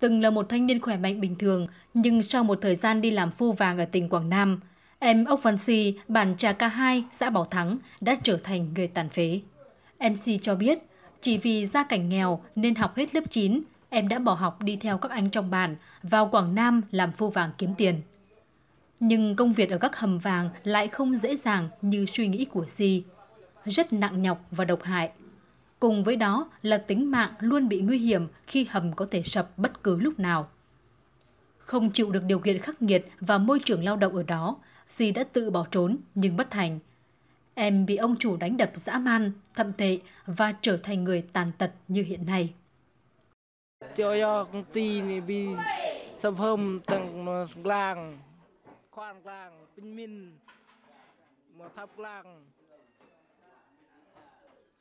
từng là một thanh niên khỏe mạnh bình thường, nhưng sau một thời gian đi làm phu vàng ở tỉnh Quảng Nam, em Ốc Văn Si, bản trà ca 2, xã Bảo Thắng đã trở thành người tàn phế. MC cho biết, chỉ vì gia cảnh nghèo nên học hết lớp 9, em đã bỏ học đi theo các anh trong bản vào Quảng Nam làm phu vàng kiếm tiền. Nhưng công việc ở các hầm vàng lại không dễ dàng như suy nghĩ của Si. Rất nặng nhọc và độc hại. Cùng với đó là tính mạng luôn bị nguy hiểm khi hầm có thể sập bất cứ lúc nào. Không chịu được điều kiện khắc nghiệt và môi trường lao động ở đó, dì đã tự bỏ trốn nhưng bất thành. Em bị ông chủ đánh đập dã man, thậm tệ và trở thành người tàn tật như hiện nay. Cho công ty bị xâm hâm tầng làng, khoan làng, bình minh,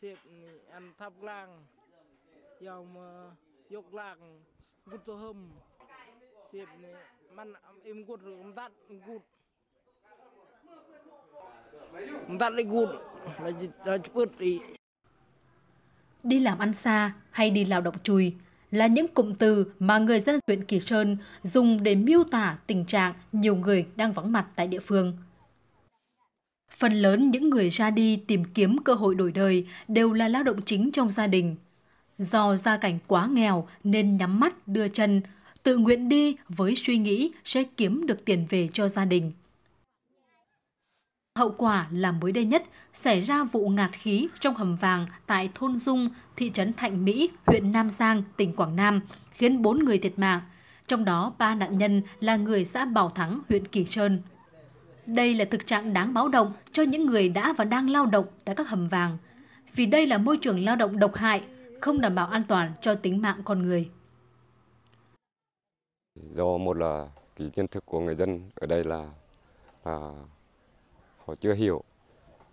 xếp ừ, ăn thắp làng dòng ờ, dục làng gút tô hầm xếp ừ, măn em gút rồi em tắt em gút em tắt đi gút là chút đi đi làm ăn xa hay đi lao động chùi là những cụm từ mà người dân huyện Kỳ Sơn dùng để miêu tả tình trạng nhiều người đang vắng mặt tại địa phương. Phần lớn những người ra đi tìm kiếm cơ hội đổi đời đều là lao động chính trong gia đình. Do gia cảnh quá nghèo nên nhắm mắt đưa chân, tự nguyện đi với suy nghĩ sẽ kiếm được tiền về cho gia đình. Hậu quả là mới đây nhất xảy ra vụ ngạt khí trong hầm vàng tại thôn Dung, thị trấn Thạnh Mỹ, huyện Nam Giang, tỉnh Quảng Nam, khiến 4 người thiệt mạng, trong đó 3 nạn nhân là người xã Bảo Thắng, huyện Kỳ Sơn. Đây là thực trạng đáng báo động cho những người đã và đang lao động tại các hầm vàng, vì đây là môi trường lao động độc hại, không đảm bảo an toàn cho tính mạng con người. Do một là cái kiến thức của người dân ở đây là, là họ chưa hiểu,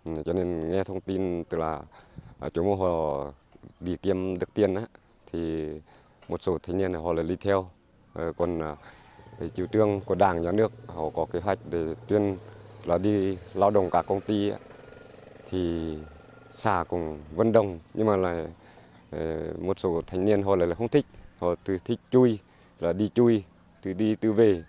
cho nên nghe thông tin từ là à, chúng họ đi kiếm được tiền á, thì một số thanh niên họ lại đi theo, ờ, còn à, chủ trương của đảng nhà nước họ có kế hoạch để tuyên là đi lao động cả công ty thì xã cũng vân động nhưng mà là ờ, một số thanh niên họ lại là không thích họ từ thích chui là đi chui từ đi từ về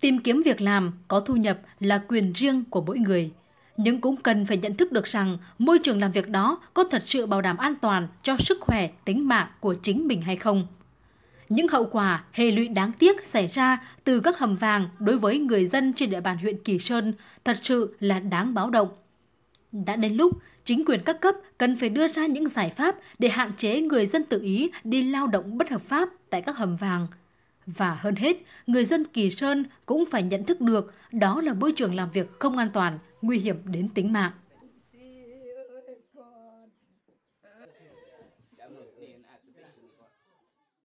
tìm kiếm việc làm có thu nhập là quyền riêng của mỗi người nhưng cũng cần phải nhận thức được rằng môi trường làm việc đó có thật sự bảo đảm an toàn cho sức khỏe tính mạng của chính mình hay không những hậu quả hệ lụy đáng tiếc xảy ra từ các hầm vàng đối với người dân trên địa bàn huyện Kỳ Sơn thật sự là đáng báo động. Đã đến lúc chính quyền các cấp cần phải đưa ra những giải pháp để hạn chế người dân tự ý đi lao động bất hợp pháp tại các hầm vàng. Và hơn hết, người dân Kỳ Sơn cũng phải nhận thức được đó là môi trường làm việc không an toàn, nguy hiểm đến tính mạng.